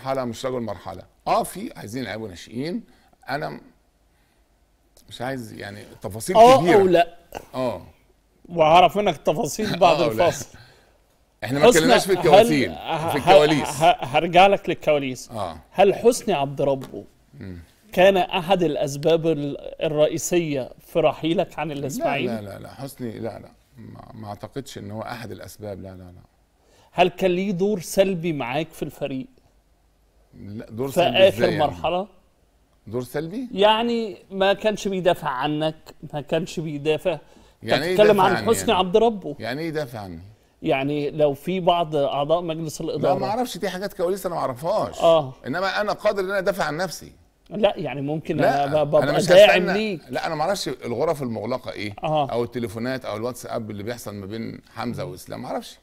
مرحله مش رجل مرحله اه في عايزين لعيبه ناشئين انا مش عايز يعني تفاصيل آه كبيره اه او لا اه وهعرف منك تفاصيل بعد آه الفاصل احنا ما اتكلمناش في التفاصيل في الكواليس هرجع لك للكواليس آه. هل حسني عبد ربه كان احد الاسباب الرئيسيه في رحيلك عن الاسماعيلي لا, لا لا لا حسني لا لا ما اعتقدش ان هو احد الاسباب لا لا لا هل كان ليه دور سلبي معاك في الفريق دور سلبي في اخر يعني؟ مرحله دور سلبي يعني ما كانش بيدافع عنك ما كانش بيدافع يعني ايه تتكلم عن حسني يعني. عبد ربه يعني ايه يدافع عني يعني لو في بعض اعضاء مجلس الاداره لا ما اعرفش دي حاجات كواليس انا ما اعرفهاش اه انما انا قادر ان انا ادافع عن نفسي لا يعني ممكن لا انا ببقى داعم ليك لا انا ما اعرفش الغرف المغلقه ايه آه. او التليفونات او الواتساب اللي بيحصل ما بين حمزه واسلام ما اعرفش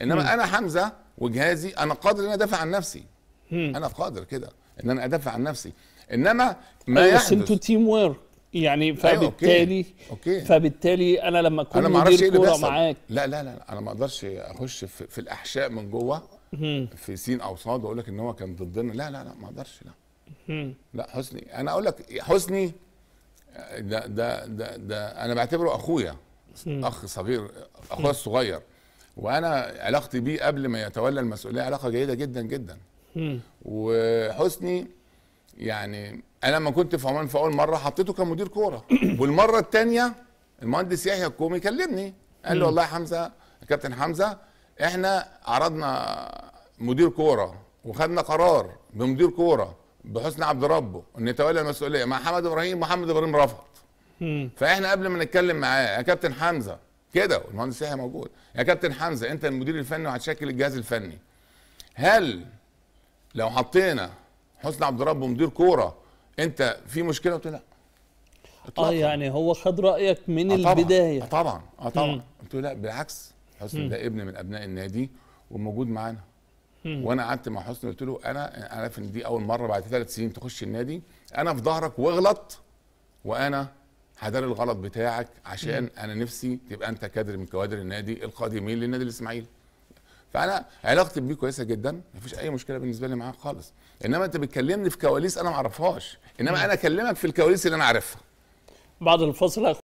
انما م. انا حمزه وجهازي انا قادر ان انا ادافع عن نفسي انا قادر كده ان انا ادافع عن نفسي انما ما أيوة، يحدث بس انتوا تيم وير يعني أيوة، فبالتالي أيوة أوكي. أوكي. فبالتالي انا لما اكون أنا مدير إيه كوره معاك لا لا لا انا ما اقدرش اخش في, في الاحشاء من جوه في سين او صاد واقول لك ان هو كان ضدنا لا لا لا ما اقدرش لا لا حسني انا اقول لك حسني ده ده ده, ده انا بعتبره اخويا اخ صغير اخويا الصغير وانا علاقتي بيه قبل ما يتولى المسؤوليه علاقه جيده جدا جدا وحسني يعني انا لما كنت في عمان في اول مره حطيته كمدير كوره والمره الثانيه المهندس يحيى الكومي كلمني قال لي والله يا حمزه كابتن حمزه احنا عرضنا مدير كوره وخدنا قرار بمدير كوره بحسن عبد ربه ان يتولى المسؤوليه مع محمد ابراهيم محمد ابراهيم رفض فاحنا قبل ما نتكلم معاه يا كابتن حمزه كده والمهندس يحيى موجود يا كابتن حمزه انت المدير الفني وهتشكل الجهاز الفني هل لو حطينا حسني عبد ربه مدير كوره انت في مشكله قلت لا اه يعني هو خد رايك من آه طبعًا. البدايه آه، طبعا اه طبعا قلت له لا بالعكس حسني ده ابن من ابناء النادي وموجود معانا وانا قعدت مع حسني قلت له انا عارف ان دي اول مره بعد ثلاث سنين تخش النادي انا في ظهرك واغلط وانا هداري الغلط بتاعك عشان انا نفسي تبقى انت كادر من كوادر النادي القادمين للنادي الاسماعيلي فانا علاقتي بيه كويسه جدا مفيش اي مشكله بالنسبه لي معاه خالص انما انت بتكلمني في كواليس انا ما اعرفهاش انما انا اكلمك في الكواليس اللي انا عارفها بعد الفصل